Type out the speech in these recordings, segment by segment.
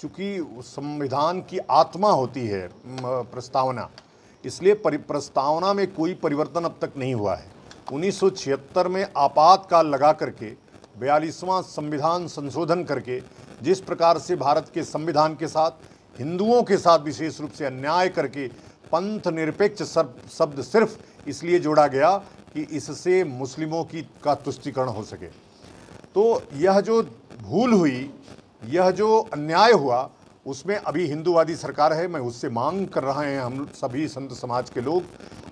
चूँकि संविधान की आत्मा होती है प्रस्तावना इसलिए प्रस्तावना में कोई परिवर्तन अब तक नहीं हुआ है 1976 में आपातकाल लगा करके बयालीसवां संविधान संशोधन करके जिस प्रकार से भारत के संविधान के साथ हिंदुओं के साथ विशेष रूप से अन्याय करके पंथ निरपेक्ष शब्द सिर्फ इसलिए जोड़ा गया कि इससे मुस्लिमों की का तुष्टिकरण हो सके तो यह जो भूल हुई यह जो अन्याय हुआ उसमें अभी हिंदूवादी सरकार है मैं उससे मांग कर रहे हैं हम सभी संत समाज के लोग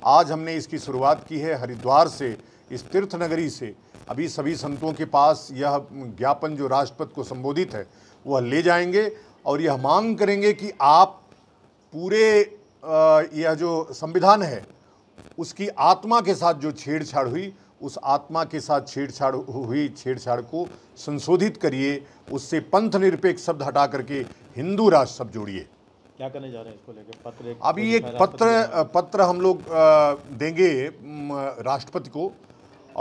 आज हमने इसकी शुरुआत की है हरिद्वार से इस तीर्थ नगरी से अभी सभी संतों के पास यह ज्ञापन जो राष्ट्रपति को संबोधित है वह ले जाएंगे और यह मांग करेंगे कि आप पूरे यह जो संविधान है उसकी आत्मा के साथ जो छेड़छाड़ हुई उस आत्मा के साथ छेड़छाड़ हुई छेड़छाड़ को संशोधित करिए उससे पंथ निरपेक्ष शब्द हटा करके हिंदू राष्ट्र शब्द जोड़िए क्या करने जा रहे हैं इसको लेकर पत्र अभी एक पत्र पत्र हम लोग देंगे राष्ट्रपति को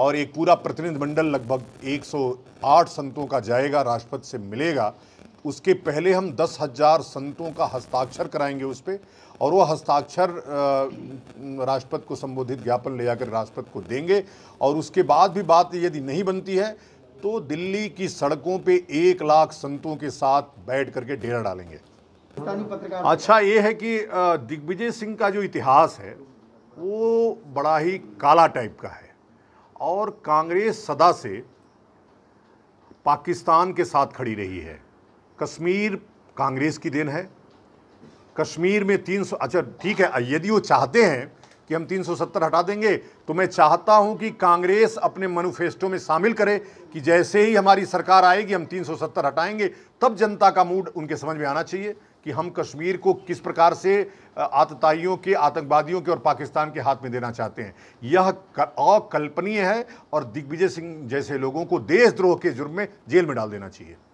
और एक पूरा प्रतिनिधिमंडल लगभग 108 संतों का जाएगा राष्ट्रपति से मिलेगा उसके पहले हम दस हज़ार संतों का हस्ताक्षर कराएंगे उस पर और वो हस्ताक्षर राष्ट्रपति को संबोधित ज्ञापन ले जाकर राष्ट्रपति को देंगे और उसके बाद भी बात यदि नहीं बनती है तो दिल्ली की सड़कों पे एक लाख संतों के साथ बैठ करके डेरा डालेंगे अच्छा ये है कि दिग्विजय सिंह का जो इतिहास है वो बड़ा ही काला टाइप का है और कांग्रेस सदा से पाकिस्तान के साथ खड़ी रही है कश्मीर कांग्रेस की देन है कश्मीर में 300 अच्छा ठीक है यदि वो चाहते हैं कि हम 370 हटा देंगे तो मैं चाहता हूं कि कांग्रेस अपने मैनुफेस्टो में शामिल करे कि जैसे ही हमारी सरकार आएगी हम 370 हटाएंगे तब जनता का मूड उनके समझ में आना चाहिए कि हम कश्मीर को किस प्रकार से आतताइयों के आतंकवादियों के और पाकिस्तान के हाथ में देना चाहते हैं यह अकल्पनीय है और दिग्विजय सिंह जैसे लोगों को देशद्रोह के जुर्म में जेल में डाल देना चाहिए